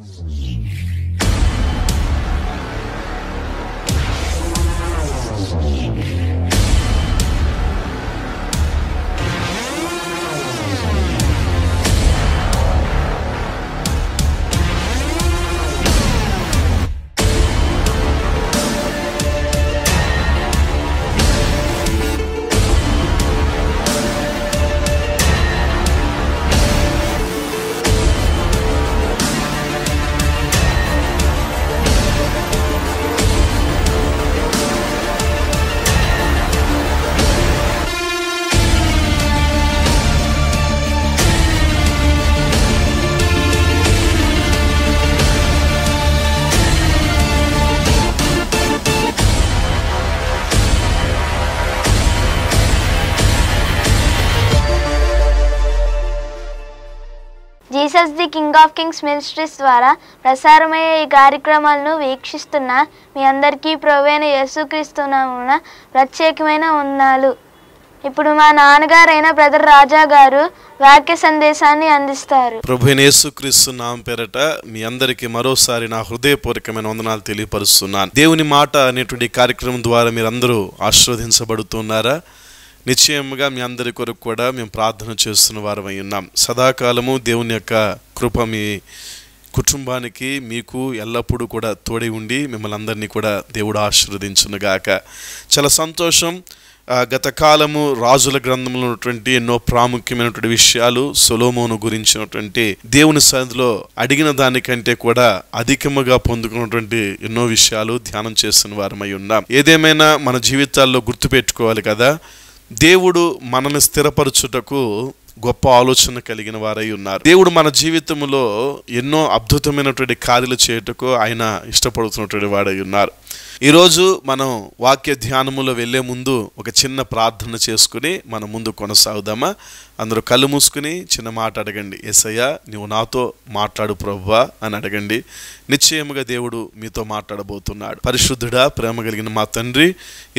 Altyazı SS the king of kings ministries ద్వారా ప్రసారమయ్యే ఈ కార్యక్రమాలను వీక్షిస్తున్న మీ అందరికీ ప్రవేణ యేసుక్రీస్తునామున ప్రత్యేకమైన ఉన్నాలు ఇప్పుడు మా నాన్నగారైన బ్రదర్ రాజా గారు వాక్య సందేశాన్ని అందిస్తారు ప్రభు యేసుక్రీస్తు నామ పేరట మీ అందరికీ మరోసారి నా హృదయపూర్వకమైన వందనాలు తెలియపరుస్తున్నాను దేవుని మాట అనేటువంటి కార్యక్రమం ద్వారా మీరందరూ ఆశ్రవదించబడుతున్నారా నిశ్చయముగా మీ అందరి కొరకు కూడా మేము ప్రార్థన చేస్తున్న వారమై ఉన్నాం సదాకాలము దేవుని యొక్క కృప మీ కుటుంబానికి మీకు ఎల్లప్పుడూ కూడా తోడి ఉండి మిమ్మల్ని అందరినీ కూడా దేవుడు ఆశీర్వదించునుగాక చాలా సంతోషం గత కాలము రాజుల గ్రంథంలో ఉన్నటువంటి ఎన్నో ప్రాముఖ్యమైనటువంటి విషయాలు సొలోమోను గురించినటువంటి దేవుని సన్నిధిలో అడిగిన దానికంటే కూడా అధికముగా పొందుకున్నటువంటి ఎన్నో విషయాలు ధ్యానం చేస్తున్న వారమై ఉన్నాం ఏదేమైనా మన జీవితాల్లో గుర్తుపెట్టుకోవాలి కదా దేవుడు మనల్ని స్థిరపరచుటకు గొప్ప ఆలోచన కలిగిన వారై ఉన్నారు దేవుడు మన జీవితంలో ఎన్నో అద్భుతమైనటువంటి కార్యలు చేయటకు ఆయన ఇష్టపడుతున్నటువంటి వాడై ఉన్నారు ఈరోజు మనం వాక్య ధ్యానములో వెళ్ళే ముందు ఒక చిన్న ప్రార్థన చేసుకుని మనం ముందు కొనసాగుదామా అందరూ కళ్ళు మూసుకుని చిన్న మాట అడగండి ఎస్ఐయా నువ్వు నాతో మాట్లాడు ప్రవ్వా అని అడగండి నిశ్చయముగా దేవుడు మీతో మాట్లాడబోతున్నాడు పరిశుద్ధుడా ప్రేమ కలిగిన మా తండ్రి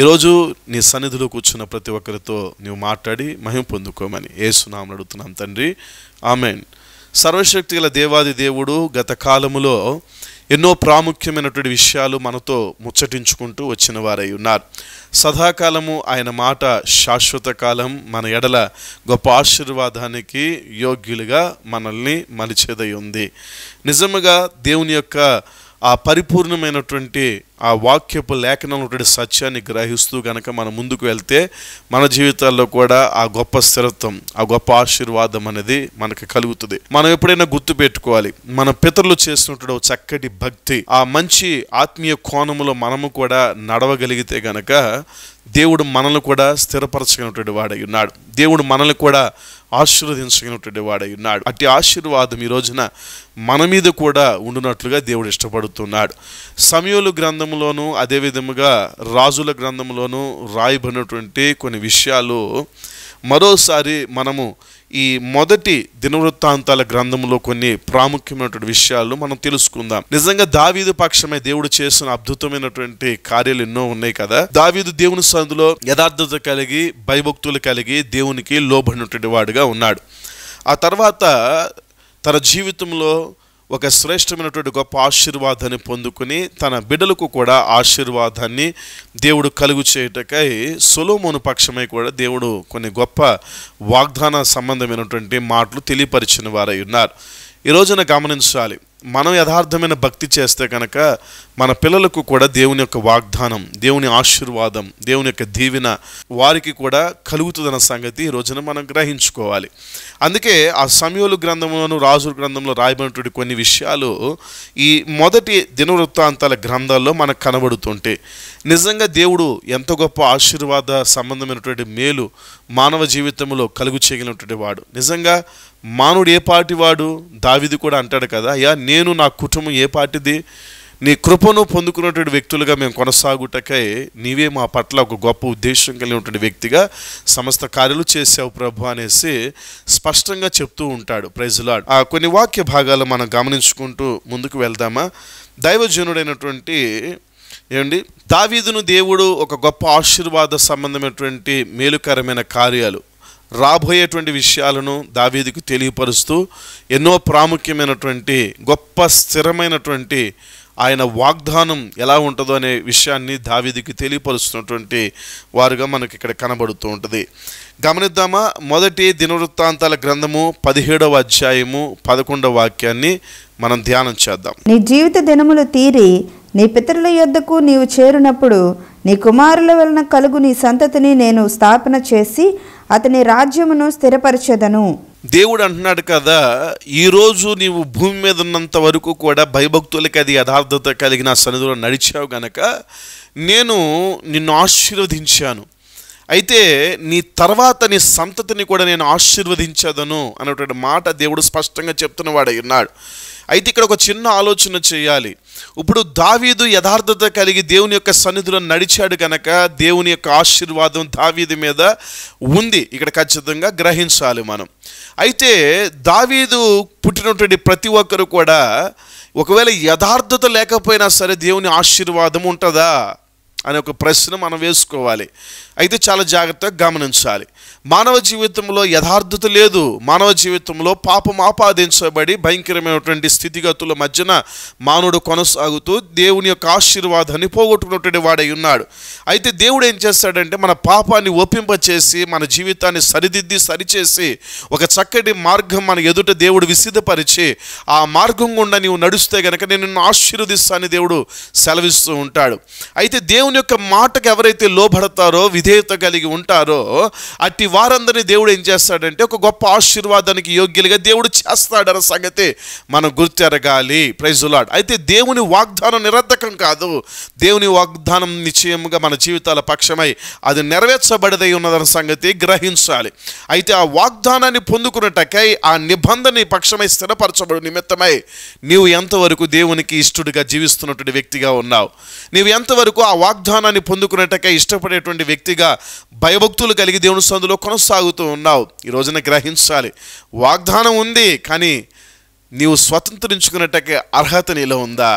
ఈరోజు నీ సన్నిధిలో కూర్చున్న ప్రతి ఒక్కరితో నువ్వు మాట్లాడి మహిం పొందుకోమని ఏసునామని అడుగుతున్నాం తండ్రి ఆమెన్ సర్వశక్తి గల దేవాది దేవుడు గత కాలములో ఎన్నో ప్రాముఖ్యమైనటువంటి విషయాలు మనతో ముచ్చటించుకుంటూ వచ్చిన వారై ఉన్నారు సదాకాలము ఆయన మాట శాశ్వత కాలం మన ఎడల గొప్ప ఆశీర్వాదానికి యోగ్యులుగా మనల్ని మలిచేదై ఉంది నిజముగా దేవుని యొక్క ఆ పరిపూర్ణమైనటువంటి ఆ వాక్యపు లేఖనంలో సత్యాన్ని గ్రహిస్తూ గనక మనం ముందుకు వెళ్తే మన జీవితాల్లో కూడా ఆ గొప్ప స్థిరత్వం ఆ గొప్ప ఆశీర్వాదం అనేది మనకు కలుగుతుంది మనం ఎప్పుడైనా గుర్తు పెట్టుకోవాలి మన పితరులు చేసినటువంటి చక్కటి భక్తి ఆ మంచి ఆత్మీయ కోణములో మనము కూడా నడవగలిగితే గనక దేవుడు మనల్ని కూడా స్థిరపరచగినటువంటి వాడై ఉన్నాడు దేవుడు మనల్ని కూడా ఆశీర్వదించగినటువంటి వాడై ఉన్నాడు అట్టి ఆశీర్వాదం ఈ రోజున మన మీద కూడా ఉండునట్లుగా దేవుడు ఇష్టపడుతున్నాడు సమయంలో గ్రంథంలోనూ అదేవిధముగా రాజుల గ్రంథంలోనూ రాయబడినటువంటి కొన్ని విషయాలు మరోసారి మనము ఈ మొదటి దినవృత్తాంతాల గ్రంథంలో కొన్ని ప్రాముఖ్యమైనటువంటి విషయాలు మనం తెలుసుకుందాం నిజంగా దావీదు పక్షమే దేవుడు చేసిన అద్భుతమైనటువంటి కార్యాలు ఎన్నో ఉన్నాయి కదా దావీదు దేవుని సందులో యథార్థత కలిగి భయభక్తులు కలిగి దేవునికి లోబడినటువంటి వాడుగా ఉన్నాడు ఆ తర్వాత తన జీవితంలో ఒక శ్రేష్టమైనటువంటి గొప్ప ఆశీర్వాదాన్ని పొందుకుని తన బిడ్డలకు కూడా ఆశీర్వాదాన్ని దేవుడు కలుగు చేయటకై సొలోమోను పక్షమై కూడా దేవుడు కొన్ని గొప్ప వాగ్దాన సంబంధమైనటువంటి మాటలు తెలియపరిచిన వారై ఉన్నారు ఈ రోజున గమనించాలి మనం యథార్థమైన భక్తి చేస్తే కనుక మన పిల్లలకు కూడా దేవుని యొక్క వాగ్దానం దేవుని ఆశీర్వాదం దేవుని యొక్క దీవెన వారికి కూడా కలుగుతుందన్న సంగతి ఈ రోజున మనం గ్రహించుకోవాలి అందుకే ఆ సమయోలు గ్రంథంలోను రాజు గ్రంథంలో రాయబడినటువంటి కొన్ని విషయాలు ఈ మొదటి దినవృత్తాంతాల గ్రంథాల్లో మనకు కనబడుతుంటే నిజంగా దేవుడు ఎంత గొప్ప ఆశీర్వాద సంబంధమైనటువంటి మేలు మానవ జీవితంలో కలుగు చేయగలిగినటువంటి వాడు నిజంగా మానవుడు ఏ పాటి వాడు దావిది కూడా అంటాడు కదా అయ్యా నేను నా కుటుంబం ఏ పాటిది నీ కృపను పొందుకున్నటువంటి వ్యక్తులుగా మేము కొనసాగుటకై నీవే మా పట్ల ఒక గొప్ప ఉద్దేశం కలిగినటువంటి వ్యక్తిగా సమస్త కార్యాలు చేసావు ప్రభు అనేసి స్పష్టంగా చెప్తూ ఉంటాడు ప్రైజులాడ్ ఆ కొన్ని వాక్య భాగాలు మనం గమనించుకుంటూ ముందుకు వెళ్దామా దైవజనుడైనటువంటి ఏమండి దావీదును దేవుడు ఒక గొప్ప ఆశీర్వాద సంబంధమైనటువంటి మేలుకరమైన కార్యాలు రాబోయేటువంటి విషయాలను దావీదికి తెలియపరుస్తూ ఎన్నో ప్రాముఖ్యమైనటువంటి గొప్ప స్థిరమైనటువంటి ఆయన వాగ్దానం ఎలా ఉంటుందో అనే విషయాన్ని దావీదికి తెలియపరుస్తున్నటువంటి వారుగా మనకి ఇక్కడ కనబడుతూ ఉంటుంది గమనిద్దామా మొదటి దినవృత్తాంతాల గ్రంథము పదిహేడవ అధ్యాయము పదకొండవ వాక్యాన్ని మనం ధ్యానం చేద్దాం నీ జీవిత దినములు తీరి నీ పితరుల యొద్దకు నీవు చేరినప్పుడు నీ కుమారుల వలన కలుగు నీ సంతతిని నేను స్థాపన చేసి అతని రాజ్యమును స్థిరపరచదను దేవుడు అంటున్నాడు కదా ఈరోజు నీవు భూమి మీద ఉన్నంత వరకు కూడా భయభక్తులకి అది యథార్థత కలిగిన సన్నిధిలో నడిచావు గనక నేను నిన్ను ఆశీర్వదించాను అయితే నీ తర్వాత నీ సంతతిని కూడా నేను ఆశీర్వదించదను అనేటువంటి మాట దేవుడు స్పష్టంగా చెప్తున్నవాడు ఉన్నాడు అయితే ఇక్కడ ఒక చిన్న ఆలోచన చేయాలి ఇప్పుడు దావీదు యథార్థత కలిగి దేవుని యొక్క సన్నిధిలో నడిచాడు కనుక దేవుని యొక్క ఆశీర్వాదం దావీదు మీద ఉంది ఇక్కడ ఖచ్చితంగా గ్రహించాలి మనం అయితే దావీదు పుట్టినటువంటి ప్రతి ఒక్కరు కూడా ఒకవేళ యథార్థత లేకపోయినా సరే దేవుని ఆశీర్వాదం ఉంటుందా అనే ఒక ప్రశ్న మనం వేసుకోవాలి అయితే చాలా జాగ్రత్తగా గమనించాలి మానవ జీవితంలో యథార్థత లేదు మానవ జీవితంలో పాపం ఆపాదించబడి భయంకరమైనటువంటి స్థితిగతుల మధ్యన మానవుడు కొనసాగుతూ దేవుని యొక్క ఆశీర్వాదాన్ని పోగొట్టుకున్నటువంటి వాడై ఉన్నాడు అయితే దేవుడు ఏం చేస్తాడంటే మన పాపాన్ని ఒప్పింపచేసి మన జీవితాన్ని సరిదిద్ది సరిచేసి ఒక చక్కటి మార్గం మన ఎదుట దేవుడు విసిద్ధపరిచి ఆ మార్గం గుండా నీవు నడుస్తే కనుక నేను నిన్ను ఆశీర్వదిస్తానని దేవుడు సెలవిస్తూ ఉంటాడు అయితే దేవుని దేవుని యొక్క మాటకు ఎవరైతే లోబడతారో విధేయత కలిగి ఉంటారో అట్టి వారందరినీ దేవుడు ఏం చేస్తాడంటే ఒక గొప్ప ఆశీర్వాదానికి యోగ్యులుగా దేవుడు చేస్తాడన్న సంగతి మనం గుర్తెరగాలి ప్రైజులాడ్ అయితే దేవుని వాగ్దానం నిరర్ధకం కాదు దేవుని వాగ్దానం నిశ్చయముగా మన జీవితాల పక్షమై అది నెరవేర్చబడదై ఉన్నదన్న సంగతి గ్రహించాలి అయితే ఆ వాగ్దానాన్ని పొందుకున్నటకై ఆ నిబంధన పక్షమై స్థిరపరచబడు నిమిత్తమై నీవు ఎంతవరకు దేవునికి ఇష్టడుగా జీవిస్తున్నటువంటి వ్యక్తిగా ఉన్నావు నీవు ఎంతవరకు ఆ వాగ్ వాగ్దానాన్ని పొందుకునేటకే ఇష్టపడేటువంటి వ్యక్తిగా భయభక్తులు కలిగి దేవుని సందులో కొనసాగుతూ ఉన్నావు ఈ రోజున గ్రహించాలి వాగ్దానం ఉంది కానీ నీవు స్వతంత్రించుకునేటకే అర్హత నీలో ఉందా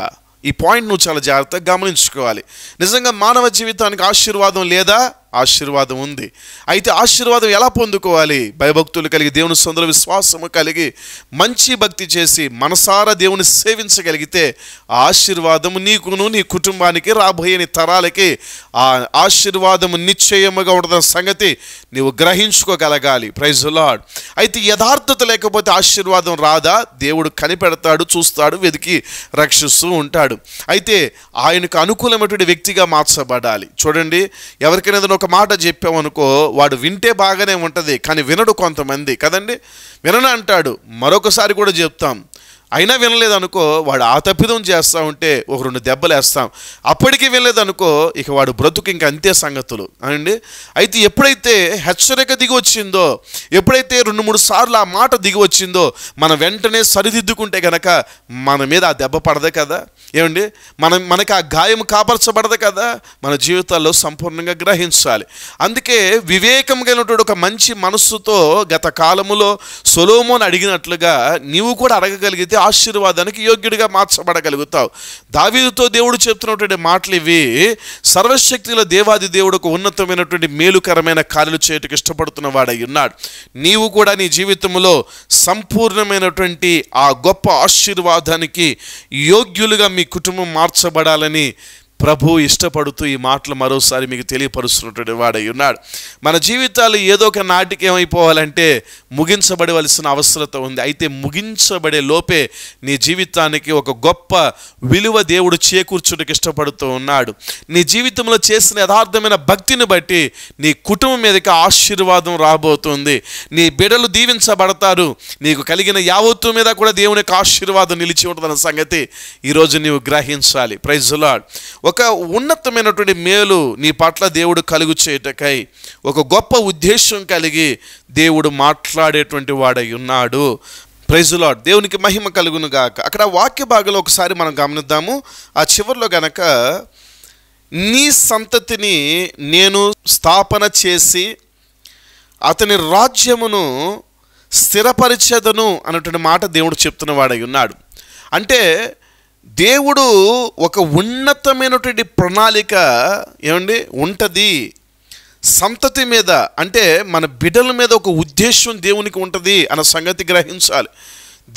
ఈ పాయింట్ నువ్వు చాలా జాగ్రత్తగా గమనించుకోవాలి నిజంగా మానవ జీవితానికి ఆశీర్వాదం లేదా ఆశీర్వాదం ఉంది అయితే ఆశీర్వాదం ఎలా పొందుకోవాలి భయభక్తులు కలిగి దేవుని సొందర విశ్వాసము కలిగి మంచి భక్తి చేసి మనసారా దేవుని సేవించగలిగితే ఆశీర్వాదము నీకును నీ కుటుంబానికి రాబోయేని తరాలకి ఆ ఆశీర్వాదము నిశ్చయముగా ఉండదన్న సంగతి నీవు గ్రహించుకోగలగాలి ప్రైజ్ లాడ్ అయితే యథార్థత లేకపోతే ఆశీర్వాదం రాదా దేవుడు కనిపెడతాడు చూస్తాడు వెతికి రక్షిస్తూ ఉంటాడు అయితే ఆయనకు అనుకూలమైనటువంటి వ్యక్తిగా మార్చబడాలి చూడండి ఎవరికైనా ఒక మాట చెప్పామనుకో వాడు వింటే బాగానే ఉంటుంది కానీ వినడు కొంతమంది కదండి వినను అంటాడు మరొకసారి కూడా చెప్తాం అయినా వినలేదనుకో వాడు ఆతపిదం చేస్తూ ఉంటే ఒక రెండు దెబ్బలు వేస్తాం అప్పటికి వినలేదనుకో ఇక వాడు బ్రతుకు ఇంక అంతే సంగతులు అనండి అయితే ఎప్పుడైతే హెచ్చరిక దిగి వచ్చిందో ఎప్పుడైతే రెండు మూడు సార్లు ఆ మాట దిగి వచ్చిందో మనం వెంటనే సరిదిద్దుకుంటే కనుక మన మీద ఆ దెబ్బ పడదు కదా ఏమండి మనం మనకి ఆ గాయం కాపరచబడదు కదా మన జీవితాల్లో సంపూర్ణంగా గ్రహించాలి అందుకే వివేకం కలిగినటువంటి ఒక మంచి మనస్సుతో గత కాలములో సొలోమోని అడిగినట్లుగా నీవు కూడా అడగగలిగితే ఆశీర్వాదానికి యోగ్యుడిగా మార్చబడగలుగుతావు దావీదుతో దేవుడు చెప్తున్నటువంటి మాటలు ఇవి సర్వశక్తిలో దేవాది దేవుడుకు ఉన్నతమైనటువంటి మేలుకరమైన కార్యలు చేయటకు ఇష్టపడుతున్న వాడై ఉన్నాడు నీవు కూడా నీ జీవితంలో సంపూర్ణమైనటువంటి ఆ గొప్ప ఆశీర్వాదానికి యోగ్యులుగా మీ కుటుంబం మార్చబడాలని ప్రభు ఇష్టపడుతూ ఈ మాటలు మరోసారి మీకు తెలియపరుస్తున్నటువంటి వాడై ఉన్నాడు మన జీవితాలు ఏదో ఒక నాటికి ఏమైపోవాలంటే ముగించబడవలసిన అవసరత ఉంది అయితే ముగించబడే లోపే నీ జీవితానికి ఒక గొప్ప విలువ దేవుడు చేకూర్చుటకు ఇష్టపడుతూ ఉన్నాడు నీ జీవితంలో చేసిన యథార్థమైన భక్తిని బట్టి నీ కుటుంబం మీదకి ఆశీర్వాదం రాబోతుంది నీ బిడలు దీవించబడతారు నీకు కలిగిన యావత్తు మీద కూడా దేవుని యొక్క ఆశీర్వాదం నిలిచి ఉంటుందన్న సంగతి ఈరోజు నీవు గ్రహించాలి ప్రైజ్ ఒక ఉన్నతమైనటువంటి మేలు నీ పట్ల దేవుడు కలుగు చేయటకై ఒక గొప్ప ఉద్దేశం కలిగి దేవుడు మాట్లాడేటువంటి వాడై ఉన్నాడు ప్రైజులాడ్ దేవునికి మహిమ కలుగును గాక అక్కడ వాక్య భాగంలో ఒకసారి మనం గమనిద్దాము ఆ చివరిలో గనక నీ సంతతిని నేను స్థాపన చేసి అతని రాజ్యమును స్థిరపరిచేదను అన్నటువంటి మాట దేవుడు చెప్తున్నవాడై ఉన్నాడు అంటే దేవుడు ఒక ఉన్నతమైనటువంటి ప్రణాళిక ఏమండి ఉంటుంది సంతతి మీద అంటే మన బిడ్డల మీద ఒక ఉద్దేశం దేవునికి ఉంటుంది అన్న సంగతి గ్రహించాలి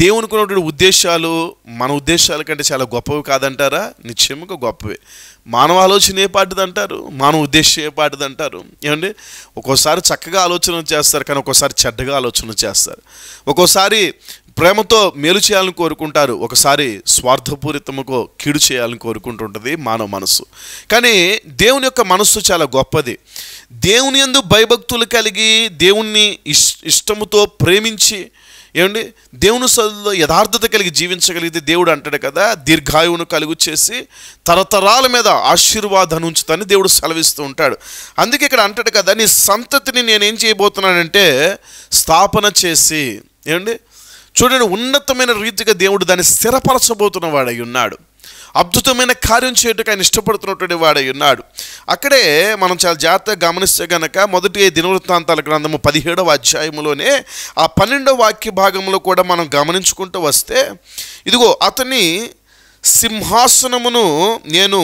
దేవునికి ఉన్నటువంటి ఉద్దేశాలు మన ఉద్దేశాల కంటే చాలా గొప్పవి కాదంటారా నిశ్చయముగా గొప్పవే మానవ ఆలోచన ఏ అంటారు మానవ ఉద్దేశం ఏ అంటారు ఏమండి ఒక్కోసారి చక్కగా ఆలోచన చేస్తారు కానీ ఒక్కోసారి చెడ్డగా ఆలోచన చేస్తారు ఒక్కోసారి ప్రేమతో మేలు చేయాలని కోరుకుంటారు ఒకసారి స్వార్థపూరితముకు కీడు చేయాలని కోరుకుంటుంటుంది మానవ మనస్సు కానీ దేవుని యొక్క మనస్సు చాలా గొప్పది దేవుని ఎందు భయభక్తులు కలిగి దేవుణ్ణి ఇష్టముతో ప్రేమించి ఏమండి దేవుని సదులో యథార్థత కలిగి జీవించగలిగితే దేవుడు అంటాడు కదా దీర్ఘాయువును కలుగు చేసి తరతరాల మీద ఆశీర్వాదం ఉంచుతాన్ని దేవుడు సెలవిస్తూ ఉంటాడు అందుకే ఇక్కడ అంటాడు కదా నీ సంతతిని నేనేం చేయబోతున్నానంటే స్థాపన చేసి ఏమండి చూడండి ఉన్నతమైన రీతిగా దేవుడు దాన్ని స్థిరపరచబోతున్న వాడై ఉన్నాడు అద్భుతమైన కార్యం చేయటం ఆయన ఇష్టపడుతున్నటువంటి వాడై ఉన్నాడు అక్కడే మనం చాలా జాగ్రత్తగా గమనిస్తే గనక మొదటి దినవృత్తాంతాల గ్రంథము పదిహేడవ అధ్యాయంలోనే ఆ పన్నెండవ వాక్య భాగంలో కూడా మనం గమనించుకుంటూ వస్తే ఇదిగో అతని సింహాసనమును నేను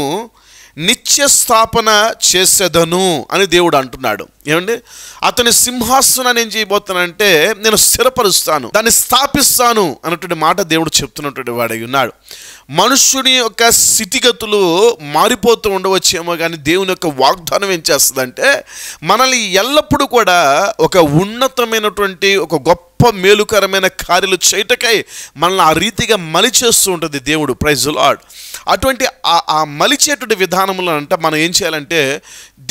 నిత్య స్థాపన చేసేదను అని దేవుడు అంటున్నాడు ఏమండి అతని సింహాసనాన్ని ఏం చేయబోతానంటే నేను స్థిరపరుస్తాను దాన్ని స్థాపిస్తాను అన్నటువంటి మాట దేవుడు చెప్తున్నటువంటి వాడై ఉన్నాడు మనుషుని యొక్క స్థితిగతులు మారిపోతూ ఉండవచ్చేమో కానీ దేవుని యొక్క వాగ్దానం ఏం చేస్తుందంటే మనల్ని ఎల్లప్పుడూ కూడా ఒక ఉన్నతమైనటువంటి ఒక గొప్ప గొప్ప మేలుకరమైన కార్యలు చేయటకై మనల్ని ఆ రీతిగా మలిచేస్తూ ఉంటుంది దేవుడు ప్రైజ్ లాడ్ అటువంటి ఆ మలిచేటువంటి విధానంలో అంటే మనం ఏం చేయాలంటే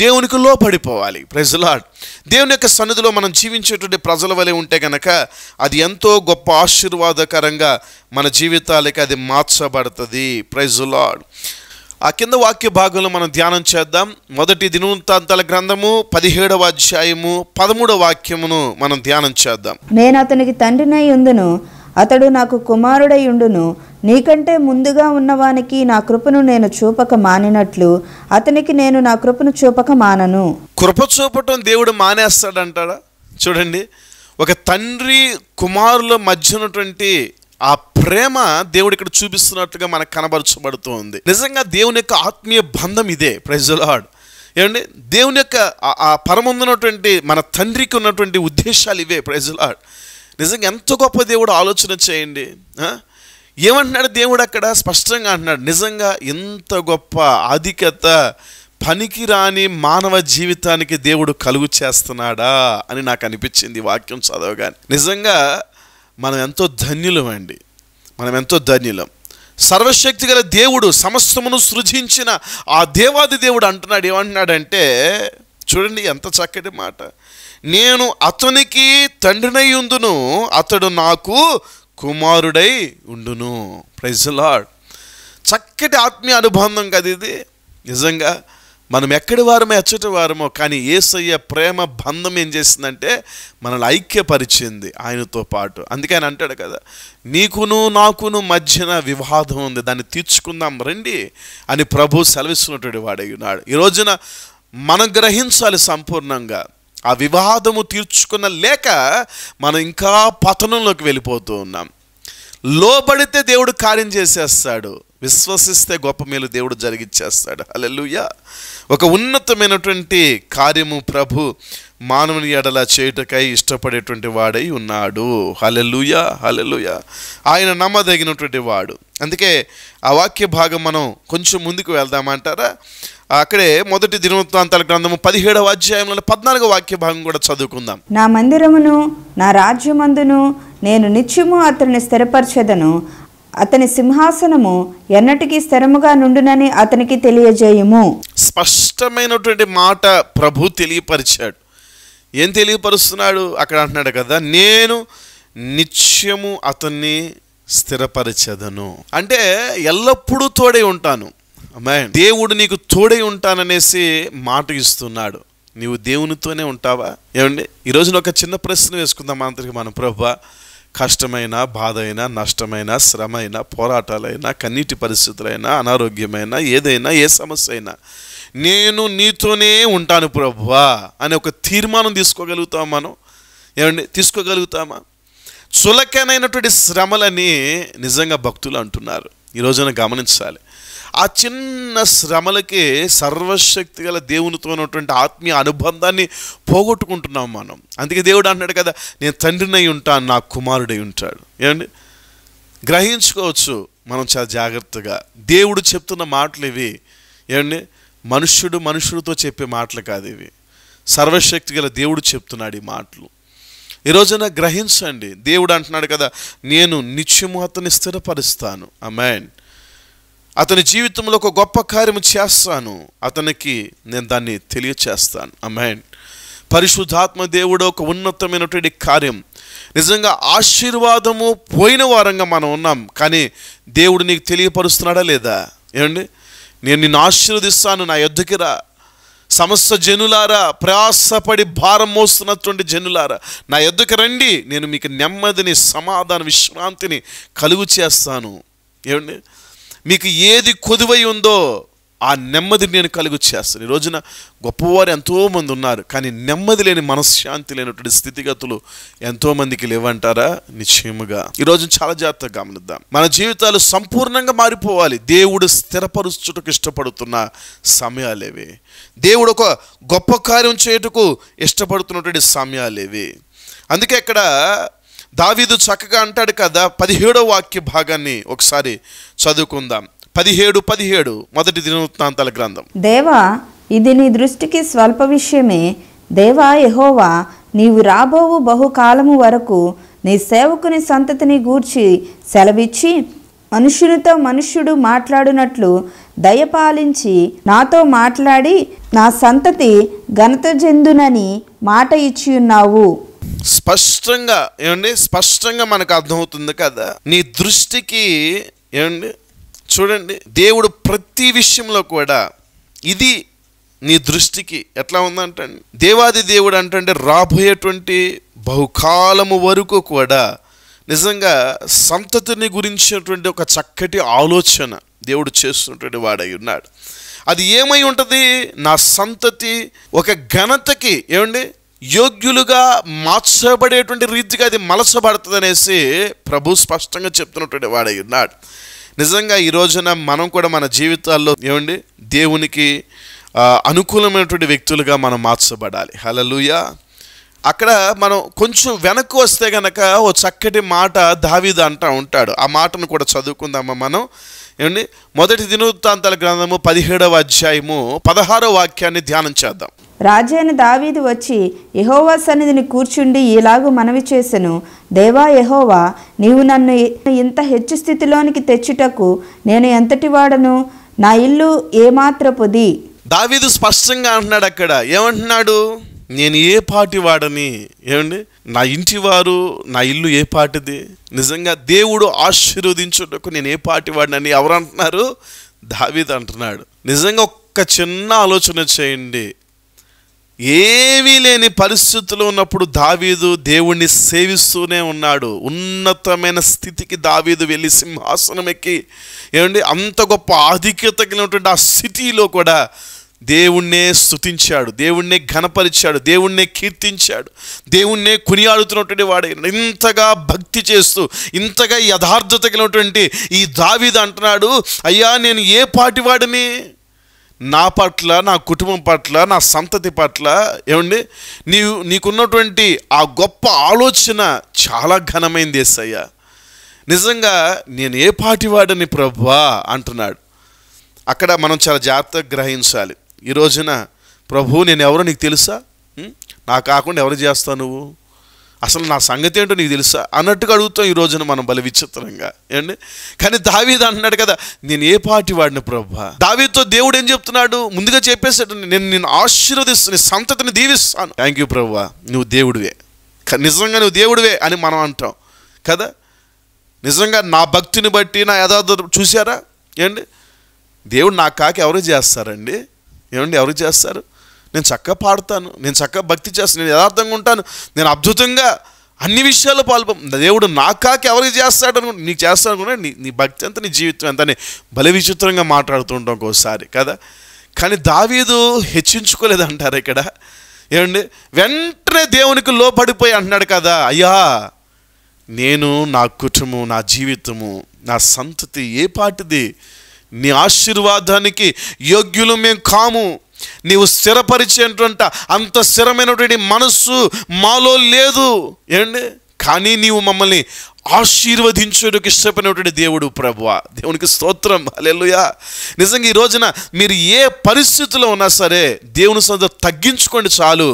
దేవునికి లోపడిపోవాలి ప్రజలాడ్ దేవుని యొక్క సన్నిధిలో మనం జీవించేటువంటి ప్రజల వలె ఉంటే కనుక అది ఎంతో గొప్ప ఆశీర్వాదకరంగా మన జీవితాలకి అది మార్చబడుతుంది ప్రజలాడ్ ఆ కింద వాక్య భాగంలో మనం ధ్యానం చేద్దాం మొదటి దినవంతాంతల గ్రంథము పదిహేడవ అధ్యాయము పదమూడవ వాక్యమును మనం ధ్యానం చేద్దాం నేను అతనికి తండ్రినై ఉందను అతడు నాకు కుమారుడయుండును నీకంటే ముందుగా ఉన్నవానికి నా కృపను నేను చూపక మానినట్లు అతనికి నేను నా కృపను చూపక మానను కృప చూపటం దేవుడు మానేస్తాడంటాడా చూడండి ఒక తండ్రి కుమారుల మధ్య ఉన్నటువంటి ఆ ప్రేమ దేవుడు ఇక్కడ చూపిస్తున్నట్టుగా మనకు కనబరచబడుతూ ఉంది నిజంగా దేవుని యొక్క ఆత్మీయ బంధం ఇదే ప్రజలాడ్ ఏమండి దేవుని యొక్క ఆ పరముందున్నటువంటి మన తండ్రికి ఉన్నటువంటి ఉద్దేశాలు ఇవే ప్రజలాడ్ నిజంగా ఎంత గొప్ప దేవుడు ఆలోచన చేయండి ఏమంటున్నాడు దేవుడు అక్కడ స్పష్టంగా అంటున్నాడు నిజంగా ఎంత గొప్ప ఆధిక్యత పనికిరాని మానవ జీవితానికి దేవుడు కలుగు చేస్తున్నాడా అని నాకు అనిపించింది వాక్యం చదవగానే నిజంగా మనం ఎంతో ధన్యులం అండి మనం ఎంతో ధన్యులం సర్వశక్తి గల దేవుడు సమస్తమును సృజించిన ఆ దేవాది దేవుడు అంటున్నాడు ఏమంటున్నాడంటే చూడండి ఎంత చక్కటి మాట నేను అతనికి తండ్రినై ఉందును అతడు నాకు కుమారుడై ఉండును ప్రైజ్లాడ్ చక్కటి ఆత్మీయ అనుబంధం కదా ఇది నిజంగా మనం ఎక్కడి వారమో ఎచ్చటి వారమో కానీ ఏసయ్య ప్రేమ బంధం ఏం చేసిందంటే మనల్ని ఐక్యపరిచింది ఆయనతో పాటు అందుకే ఆయన అంటాడు కదా నీకును నాకును మధ్యన వివాదం ఉంది దాన్ని తీర్చుకుందాం రండి అని ప్రభు సెలవిస్తున్నటువంటి వాడు ఈ రోజున మనం గ్రహించాలి సంపూర్ణంగా ఆ వివాదము తీర్చుకున్న లేక మనం ఇంకా పతనంలోకి వెళ్ళిపోతూ ఉన్నాం లోబడితే దేవుడు కార్యం చేసేస్తాడు విశ్వసిస్తే గొప్ప మేలు దేవుడు జరిగిచ్చేస్తాడు అలెలుయ ఒక ఉన్నతమైనటువంటి కార్యము ప్రభు మానవుని ఎడల చేయుటకై ఇష్టపడేటువంటి వాడై ఉన్నాడు హలెలుయ హలెలుయ ఆయన నమ్మదగినటువంటి వాడు అందుకే ఆ వాక్య భాగం మనం కొంచెం ముందుకు వెళ్దామంటారా అక్కడే మొదటి దినవృత్తాంతాల గ్రంథము పదిహేడవ అధ్యాయంలో పద్నాలుగో వాక్య భాగం కూడా చదువుకుందాం నా మందిరమును నా రాజ్యమందును నేను నిత్యము అతన్ని స్థిరపరచెదను అతని సింహాసనము ఎన్నటికీ స్థిరముగా నుండునని అతనికి తెలియజేయము స్పష్టమైనటువంటి మాట ప్రభు తెలియపరిచాడు ఏం తెలియపరుస్తున్నాడు అక్కడ అంటున్నాడు కదా నేను నిత్యము అతన్ని స్థిరపరచదను అంటే ఎల్లప్పుడూ తోడే ఉంటాను దేవుడు నీకు తోడై ఉంటాననేసి మాట ఇస్తున్నాడు నీవు దేవునితోనే ఉంటావా ఏమండి ఈరోజు ఒక చిన్న ప్రశ్న వేసుకుందాం అందరికి మన ప్రభు కష్టమైన అయినా నష్టమైన శ్రమైన పోరాటాలైనా కన్నీటి పరిస్థితులైనా అనారోగ్యమైన ఏదైనా ఏ సమస్య అయినా నేను నీతోనే ఉంటాను ప్రభువా అనే ఒక తీర్మానం తీసుకోగలుగుతాం మనం ఏమండి తీసుకోగలుగుతామా చులకనైనటువంటి శ్రమలని నిజంగా భక్తులు అంటున్నారు ఈ రోజున గమనించాలి ఆ చిన్న శ్రమలకే సర్వశక్తి గల దేవునితో ఉన్నటువంటి ఆత్మీయ అనుబంధాన్ని పోగొట్టుకుంటున్నాం మనం అందుకే దేవుడు అన్నాడు కదా నేను తండ్రినై ఉంటాను నా కుమారుడై ఉంటాడు ఏమండి గ్రహించుకోవచ్చు మనం చాలా జాగ్రత్తగా దేవుడు చెప్తున్న మాటలు ఇవి ఏమండి మనుష్యుడు మనుషుడితో చెప్పే మాటలు కాదు ఇవి సర్వశక్తి గల దేవుడు చెప్తున్నాడు ఈ మాటలు ఈ రోజున గ్రహించండి దేవుడు అంటున్నాడు కదా నేను నిత్యము స్థిరపరుస్తాను స్థిరపరుస్తాను మైండ్ అతని జీవితంలో ఒక గొప్ప కార్యం చేస్తాను అతనికి నేను దాన్ని తెలియచేస్తాను అమ్మాయిన్ పరిశుద్ధాత్మ దేవుడు ఒక ఉన్నతమైనటువంటి కార్యం నిజంగా ఆశీర్వాదము పోయిన వారంగా మనం ఉన్నాం కానీ దేవుడు నీకు తెలియపరుస్తున్నాడా లేదా ఏమండి నేను నిన్ను ఆశీర్వదిస్తాను నా యుద్ధకి రా సమస్త జనులారా ప్రయాసపడి భారం మోస్తున్నటువంటి జనులారా నా యుద్ధకి రండి నేను మీకు నెమ్మదిని సమాధాన విశ్రాంతిని కలుగు చేస్తాను ఏమండి మీకు ఏది కొదువై ఉందో ఆ నెమ్మది నేను కలుగు చేస్తాను ఈ రోజున గొప్పవారు ఎంతోమంది ఉన్నారు కానీ నెమ్మది లేని మనశ్శాంతి లేనటువంటి స్థితిగతులు ఎంతోమందికి లేవంటారా నిశ్చయముగా ఈరోజు చాలా జాగ్రత్తగా గమనిద్దాం మన జీవితాలు సంపూర్ణంగా మారిపోవాలి దేవుడు స్థిరపరుచుటకు ఇష్టపడుతున్న సమయాలేవి దేవుడు ఒక గొప్ప కార్యం చేయుటకు ఇష్టపడుతున్నటువంటి సమయాలేవి అందుకే ఇక్కడ దావీదు చక్కగా అంటాడు కదా పదిహేడో వాక్య భాగాన్ని ఒకసారి చదువుకుందాం పదిహేడు పదిహేడు మొదటి దినవృత్తాంతాల గ్రంథం దేవా ఇది నీ దృష్టికి స్వల్ప విషయమే దేవా యహోవా నీవు రాబోవు బహుకాలము వరకు నీ సేవకుని సంతతిని గూర్చి సెలవిచ్చి మనుషునితో మనుష్యుడు మాట్లాడినట్లు దయపాలించి నాతో మాట్లాడి నా సంతతి ఘనత చెందునని మాట ఇచ్చి ఉన్నావు స్పష్టంగా ఏమండి స్పష్టంగా మనకు అర్థమవుతుంది కదా నీ దృష్టికి ఏమండి చూడండి దేవుడు ప్రతి విషయంలో కూడా ఇది నీ దృష్టికి ఎట్లా ఉందంటండి దేవాది దేవుడు అంటే రాబోయేటువంటి బహుకాలము వరకు కూడా నిజంగా సంతతిని గురించినటువంటి ఒక చక్కటి ఆలోచన దేవుడు చేస్తున్నటువంటి వాడై ఉన్నాడు అది ఏమై ఉంటుంది నా సంతతి ఒక ఘనతకి ఏమండి యోగ్యులుగా మార్చబడేటువంటి రీతిగా అది మలసబడుతుంది అనేసి ప్రభు స్పష్టంగా చెప్తున్నటువంటి వాడై ఉన్నాడు నిజంగా ఈ రోజున మనం కూడా మన జీవితాల్లో ఏమండి దేవునికి అనుకూలమైనటువంటి వ్యక్తులుగా మనం మార్చబడాలి హలలుయ అక్కడ మనం కొంచెం వెనక్కు వస్తే కనుక ఓ చక్కటి మాట దావీద్ అంటా ఉంటాడు ఆ మాటను కూడా చదువుకుందామా మనం ఏమండి మొదటి దినవృత్తాంతాల గ్రంథము పదిహేడవ అధ్యాయము పదహారవ వాక్యాన్ని ధ్యానం చేద్దాం రాజైన దావీదు వచ్చి యహోవా సన్నిధిని కూర్చుండి ఇలాగూ మనవి చేసెను దేవా యహోవా నీవు నన్ను ఇంత హెచ్చు స్థితిలోనికి తెచ్చుటకు నేను ఎంతటి వాడను నా ఇల్లు ఏమాత్రపుది దావీదు స్పష్టంగా అంటున్నాడు అక్కడ ఏమంటున్నాడు నేను ఏ పాటి వాడని ఏమండి నా ఇంటివారు నా ఇల్లు ఏ పాటిది నిజంగా దేవుడు ఆశీర్వదించుటకు నేను ఏ పాటి వాడినని అంటున్నారు దావిద్ అంటున్నాడు నిజంగా ఒక్క చిన్న ఆలోచన చేయండి ఏమీ లేని పరిస్థితుల్లో ఉన్నప్పుడు దావీదు దేవుణ్ణి సేవిస్తూనే ఉన్నాడు ఉన్నతమైన స్థితికి దావీదు వెళ్ళి సింహాసనం ఎక్కి ఏమండి అంత గొప్ప ఆధిక్యత కలిగినటువంటి ఆ సిటీలో కూడా దేవుణ్ణే స్థుతించాడు దేవుణ్ణే ఘనపరిచాడు దేవుణ్ణే కీర్తించాడు దేవుణ్ణే కొనియాడుతున్నటువంటి వాడు ఇంతగా భక్తి చేస్తూ ఇంతగా యథార్థత కలిగినటువంటి ఈ దావిద అంటున్నాడు అయ్యా నేను ఏ పాటివాడిని నా పట్ల నా కుటుంబం పట్ల నా సంతతి పట్ల ఏమండి నీవు నీకున్నటువంటి ఆ గొప్ప ఆలోచన చాలా ఘనమైంది ఎస్సయ్యా నిజంగా నేను ఏ పాటివాడని ప్రభా అంటున్నాడు అక్కడ మనం చాలా జాగ్రత్తగా గ్రహించాలి ఈ రోజున ప్రభు నేను ఎవరో నీకు తెలుసా నా కాకుండా ఎవరు చేస్తావు నువ్వు అసలు నా సంగతి ఏంటో నీకు తెలుసా అన్నట్టుగా అడుగుతాం ఈ రోజున మనం బలి విచిత్రంగా ఏమండి కానీ దావీద్ అంటున్నాడు కదా నేను ఏ పాటి వాడిని ప్రభా దావీతో దేవుడు ఏం చెప్తున్నాడు ముందుగా చెప్పేసాడు నేను నేను ఆశీర్వదిస్తాను సంతతిని దీవిస్తాను థ్యాంక్ యూ ప్రభా నువ్వు దేవుడివే నిజంగా నువ్వు దేవుడివే అని మనం అంటాం కదా నిజంగా నా భక్తిని బట్టి నా యథార్థ చూసారా ఏంటి దేవుడు నా కాకి ఎవరు చేస్తారండి ఏమండి ఎవరు చేస్తారు నేను చక్కగా పాడతాను నేను చక్కగా భక్తి చేస్తాను నేను యథార్థంగా ఉంటాను నేను అద్భుతంగా అన్ని విషయాలు పాల్పం దేవుడు నా కాక ఎవరికి చేస్తాడు అనుకో నీకు చేస్తాడు అనుకున్నా నీ నీ భక్తి అంత నీ జీవితం ఎంత అని బల విచిత్రంగా మాట్లాడుతుంటాం ఒక్కోసారి కదా కానీ దావీదు హెచ్చించుకోలేదు అంటారు ఇక్కడ ఏమండి వెంటనే దేవునికి లోపడిపోయి అంటున్నాడు కదా అయ్యా నేను నా కుటుంబం నా జీవితము నా సంతతి ఏ పాటిది నీ ఆశీర్వాదానికి యోగ్యులు మేము కాము నీవు స్థిరపరిచేటువంటి అంత స్థిరమైనటువంటి మనస్సు మాలో లేదు ఏండి కానీ నీవు మమ్మల్ని ఆశీర్వదించడానికి ఇష్టపడినటువంటి దేవుడు ప్రభు దేవునికి స్తోత్రం అలెలుయా నిజంగా ఈ రోజున మీరు ఏ పరిస్థితిలో ఉన్నా సరే దేవుని సొంత తగ్గించుకోండి చాలు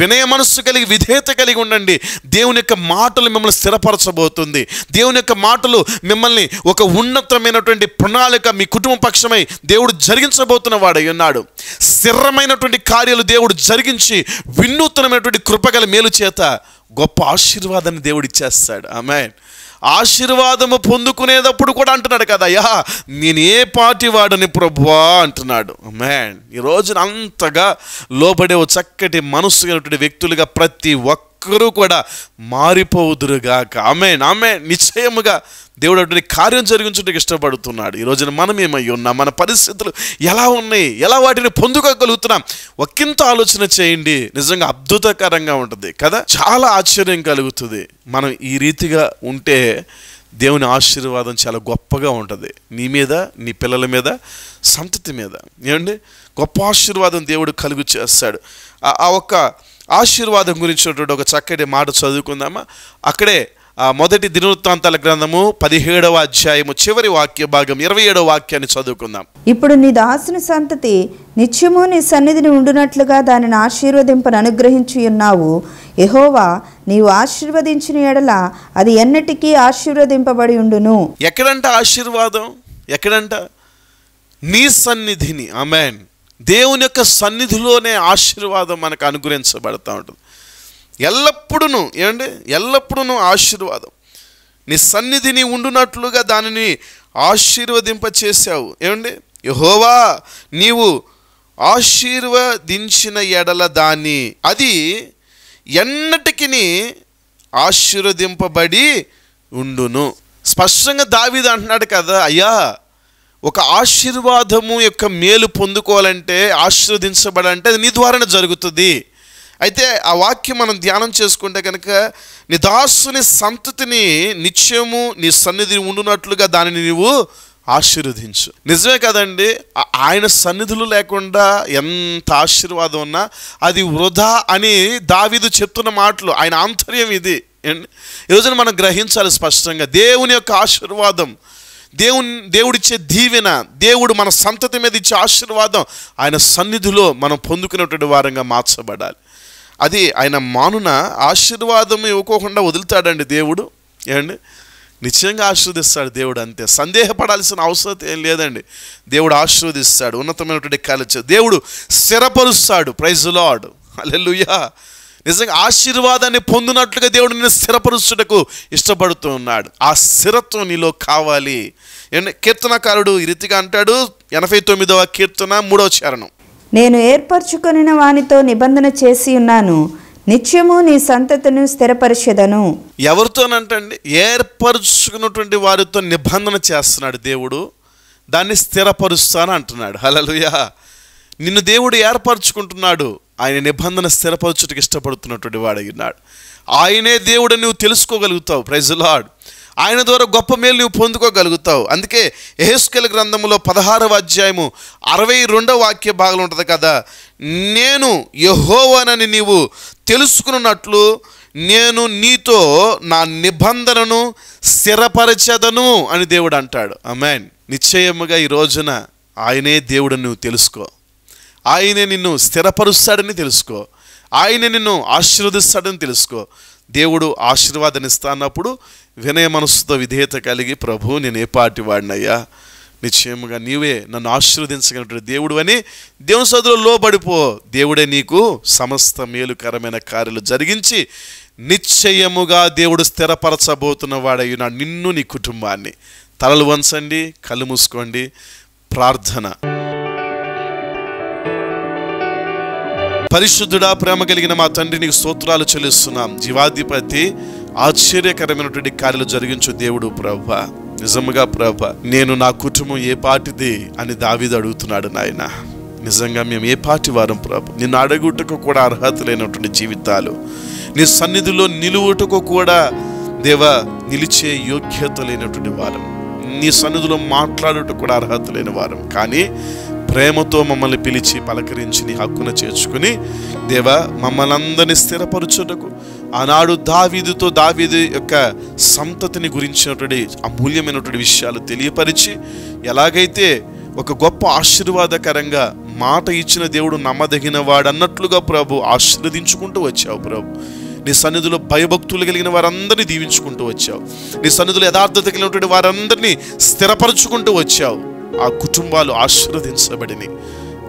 వినయ మనస్సు కలిగి విధేయత కలిగి ఉండండి దేవుని యొక్క మాటలు మిమ్మల్ని స్థిరపరచబోతుంది దేవుని యొక్క మాటలు మిమ్మల్ని ఒక ఉన్నతమైనటువంటి ప్రణాళిక మీ కుటుంబ పక్షమై దేవుడు జరిగించబోతున్న వాడై ఉన్నాడు స్థిరమైనటువంటి కార్యాలు దేవుడు జరిగించి వినూతనమైనటువంటి కృపగల మేలు చేత గొప్ప ఆశీర్వాదాన్ని దేవుడు ఇచ్చేస్తాడు ఆమె ఆశీర్వాదము పొందుకునేటప్పుడు కూడా అంటున్నాడు కదా అయ్యా నేను ఏ పాటి వాడని ప్రభువా అంటున్నాడు మ్యాన్ ఈ రోజున అంతగా లోబడే ఓ చక్కటి మనసు వ్యక్తులుగా ప్రతి ఒక్క ఒక్కరూ కూడా మారిపోవుదురుగాక ఆమె ఆమె నిశ్చయముగా దేవుడు అటువంటి కార్యం జరిగించడానికి ఇష్టపడుతున్నాడు ఈ రోజున మనం ఏమై ఉన్నాం మన పరిస్థితులు ఎలా ఉన్నాయి ఎలా వాటిని పొందుకోగలుగుతున్నాం ఒక్కింత ఆలోచన చేయండి నిజంగా అద్భుతకరంగా ఉంటుంది కదా చాలా ఆశ్చర్యం కలుగుతుంది మనం ఈ రీతిగా ఉంటే దేవుని ఆశీర్వాదం చాలా గొప్పగా ఉంటుంది నీ మీద నీ పిల్లల మీద సంతతి మీద ఏమండి గొప్ప ఆశీర్వాదం దేవుడు కలుగు చేస్తాడు ఆ ఒక్క ఆశీర్వాదం గురించినటువంటి ఒక చక్కటి మాట చదువుకుందామా అక్కడే మొదటి దినవృత్తాంతాల గ్రంథము పదిహేడవ అధ్యాయము చివరి వాక్య భాగం ఇరవై ఏడవ వాక్యాన్ని చదువుకుందాం ఇప్పుడు నీ దాసుని సంతతి నిత్యము నీ సన్నిధిని ఉండునట్లుగా దానిని ఆశీర్వదింపను అనుగ్రహించి ఉన్నావు ఎహోవా నీవు ఆశీర్వదించిన ఎడల అది ఎన్నటికీ ఆశీర్వదింపబడి ఉండును ఎక్కడంట ఆశీర్వాదం ఎక్కడంట నీ సన్నిధిని అమెన్ దేవుని యొక్క సన్నిధిలోనే ఆశీర్వాదం మనకు అనుగ్రహించబడతా ఉంటుంది ఎల్లప్పుడూ ఏమండి ఎల్లప్పుడూ ఆశీర్వాదం నీ సన్నిధిని ఉండునట్లుగా దానిని ఆశీర్వదింప ఏమండి యహోవా నీవు ఆశీర్వదించిన ఎడల దాన్ని అది ఎన్నటికి ఆశీర్వదింపబడి ఉండును స్పష్టంగా దావిది అంటున్నాడు కదా అయ్యా ఒక ఆశీర్వాదము యొక్క మేలు పొందుకోవాలంటే ఆశీర్వదించబడాలంటే అది నీ ద్వారానే జరుగుతుంది అయితే ఆ వాక్యం మనం ధ్యానం చేసుకుంటే కనుక నిదాసుని దాసుని సంతతిని నిత్యము నీ సన్నిధి ఉండునట్లుగా దానిని నీవు ఆశీర్వదించు నిజమే కదండి ఆయన సన్నిధులు లేకుండా ఎంత ఆశీర్వాదం ఉన్నా అది వృధా అని దావిదు చెప్తున్న మాటలు ఆయన ఆంతర్యం ఇది ఈరోజున మనం గ్రహించాలి స్పష్టంగా దేవుని యొక్క ఆశీర్వాదం దేవుని దేవుడిచ్చే దీవెన దేవుడు మన సంతతి మీద ఇచ్చే ఆశీర్వాదం ఆయన సన్నిధిలో మనం పొందుకునేటువంటి వారంగా మార్చబడాలి అది ఆయన మానున ఆశీర్వాదం ఇవ్వకోకుండా వదులుతాడండి దేవుడు ఏమండి నిశ్చయంగా ఆశీర్వదిస్తాడు దేవుడు అంతే సందేహపడాల్సిన అవసరం ఏం లేదండి దేవుడు ఆశీర్వదిస్తాడు ఉన్నతమైనటువంటి కాలచ దేవుడు స్థిరపరుస్తాడు ప్రైజ్ లాడు అల్లెలుయా నిజంగా ఆశీర్వాదాన్ని పొందినట్లుగా దేవుడు నిన్ను స్థిరపరుచుటకు ఇష్టపడుతూ ఉన్నాడు ఆ స్థిరత్వం నీలో కావాలి కీర్తనకారుడు ఈ రీతిగా అంటాడు ఎనభై తొమ్మిదవ కీర్తన మూడవ చరణం నేను ఏర్పరచుకొనిన వానితో నిబంధన చేసి ఉన్నాను నిత్యము నీ సంతతిని స్థిరపరిచెదను ఎవరితోనంటండి ఏర్పరచుకున్నటువంటి వారితో నిబంధన చేస్తున్నాడు దేవుడు దాన్ని స్థిరపరుస్తాను అంటున్నాడు హలలుయా నిన్ను దేవుడు ఏర్పరచుకుంటున్నాడు ఆయన నిబంధన స్థిరపరచుటకు ఇష్టపడుతున్నటువంటి వాడైనాడు ఆయనే దేవుడు నువ్వు తెలుసుకోగలుగుతావు ప్రైజులాడ్ ఆయన ద్వారా గొప్ప మేలు నువ్వు పొందుకోగలుగుతావు అందుకే ఎహెస్కెల్ గ్రంథంలో పదహారవ అధ్యాయము అరవై రెండవ వాక్య భాగంలో ఉంటుంది కదా నేను యహోవనని నీవు తెలుసుకున్నట్లు నేను నీతో నా నిబంధనను స్థిరపరచదను అని దేవుడు అంటాడు అమెన్ నిశ్చయముగా ఈ రోజున ఆయనే దేవుడు నువ్వు తెలుసుకో ఆయనే నిన్ను స్థిరపరుస్తాడని తెలుసుకో ఆయన నిన్ను ఆశీర్వదిస్తాడని తెలుసుకో దేవుడు ఆశీర్వాదాన్ని ఇస్తానప్పుడు వినయ మనస్సుతో విధేయత కలిగి ప్రభు నేను ఏ పాటి వాడినయ్యా నిశ్చయముగా నీవే నన్ను ఆశీర్వదించగలిగిన దేవుడు అని దేవుని సదులో లోబడిపో దేవుడే నీకు సమస్త మేలుకరమైన కార్యలు జరిగించి నిశ్చయముగా దేవుడు స్థిరపరచబోతున్న వాడయ్యున్నాడు నిన్ను నీ కుటుంబాన్ని తలలు వంచండి కళ్ళు మూసుకోండి ప్రార్థన పరిశుద్ధుడా ప్రేమ కలిగిన మా తండ్రి నీకు స్తోత్రాలు చెల్లిస్తున్నాం జీవాధిపతి ఆశ్చర్యకరమైనటువంటి కార్యాలు జరిగించు దేవుడు ప్రభ నిజముగా ప్రభ నేను నా కుటుంబం ఏ పాటిది అని దావిది అడుగుతున్నాడు నాయన నిజంగా మేము ఏ పాటి వారం ప్రభు నిన్ను అడగుటకు కూడా అర్హత లేనటువంటి జీవితాలు నీ సన్నిధిలో నిలువుటకు కూడా దేవ నిలిచే యోగ్యత లేనటువంటి వారం నీ సన్నిధిలో మాట్లాడుట కూడా అర్హత లేని వారం కానీ ప్రేమతో మమ్మల్ని పిలిచి పలకరించి నీ హక్కున చేర్చుకుని దేవ మమ్మల్ని అందరినీ స్థిరపరచుటకు ఆనాడు దావీదుతో దావీది యొక్క సంతతిని గురించినటువంటి అమూల్యమైనటువంటి విషయాలు తెలియపరిచి ఎలాగైతే ఒక గొప్ప ఆశీర్వాదకరంగా మాట ఇచ్చిన దేవుడు నమ్మదగిన వాడన్నట్లుగా ప్రభు ఆశీర్వదించుకుంటూ వచ్చావు ప్రభు నీ సన్నిధిలో భయభక్తులు కలిగిన వారందరినీ దీవించుకుంటూ వచ్చావు నీ సన్నిధిలో యథార్థత కలిగినటువంటి వారందరినీ స్థిరపరచుకుంటూ వచ్చావు ఆ కుటుంబాలు ఆశీర్వదించబడిని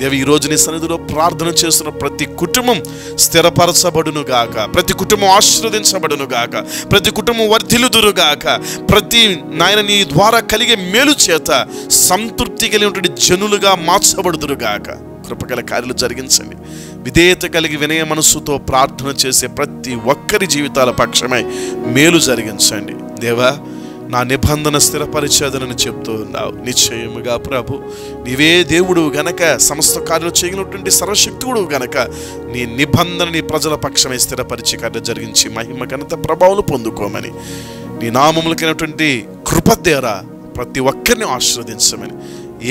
దేవి ఈ రోజు నీ సన్నిధిలో ప్రార్థన చేస్తున్న ప్రతి కుటుంబం స్థిరపరచబడును గాక ప్రతి కుటుంబం ఆశీర్వదించబడును గాక ప్రతి కుటుంబం వర్ధిలుదురుగాక ప్రతి నాయన నీ ద్వారా కలిగే మేలు చేత సంతృప్తి కలిగినటువంటి జనులుగా మార్చబడుదురుగాక కృపగల కార్యలు జరిగించండి విధేయత కలిగి వినయ మనస్సుతో ప్రార్థన చేసే ప్రతి ఒక్కరి జీవితాల పక్షమై మేలు జరిగించండి దేవా నా నిబంధన స్థిరపరిచేదనని చెప్తూ ఉన్నావు నిశ్చయముగా ప్రభు నీవే దేవుడు గనక సమస్త కార్యాలు చేయనటువంటి సర్వశక్తుడు గనక నీ నిబంధన నీ ప్రజల పక్షమే స్థిరపరిచే కార్యం జరిగించి మహిమ ఘనత ప్రభావం పొందుకోమని నీ నామములకైనటువంటి కృపదేర ప్రతి ఒక్కరిని ఆశీర్వదించమని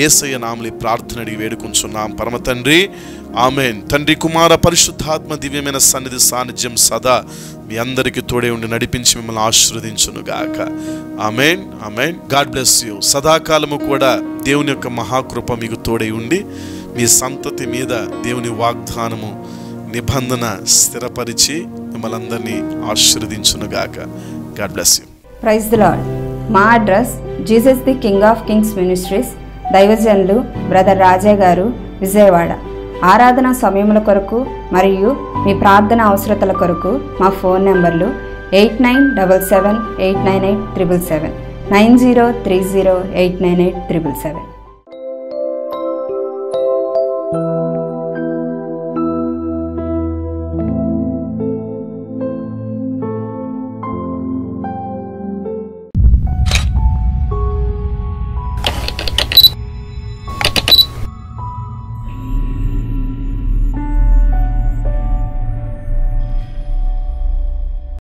ఏసయ్య నామలి ప్రార్థన అడిగి వేడుకుంటున్నాం పరమ తండ్రి ఆమెన్ తండ్రి కుమార పరిశుద్ధాత్మ దివ్యమైన సన్నిధి సాన్నిధ్యం సదా మీ అందరికీ తోడే ఉండి నడిపించి మిమ్మల్ని ఆశీర్వదించును గాక amen amen God bless you సదాకాలము కూడా దేవుని యొక్క మహాకృప మీకు తోడై ఉండి మీ సంతతి మీద దేవుని వాగ్దానము నిబంధన స్థిరపరిచి మిమ్మల్ని అందరినీ ఆశీర్వదించును గాక God bless you praise the Lord మా address Jesus the king of kings ministries దైవజన్లు బ్రదర్ రాజా గారు విజయవాడ ఆరాధన సమయముల కొరకు మరియు మీ ప్రార్థన అవసరతల కొరకు మా ఫోన్ నెంబర్లు eight nine double seven eight nine eight triple seven nine zero three zero eight nine eight triple seven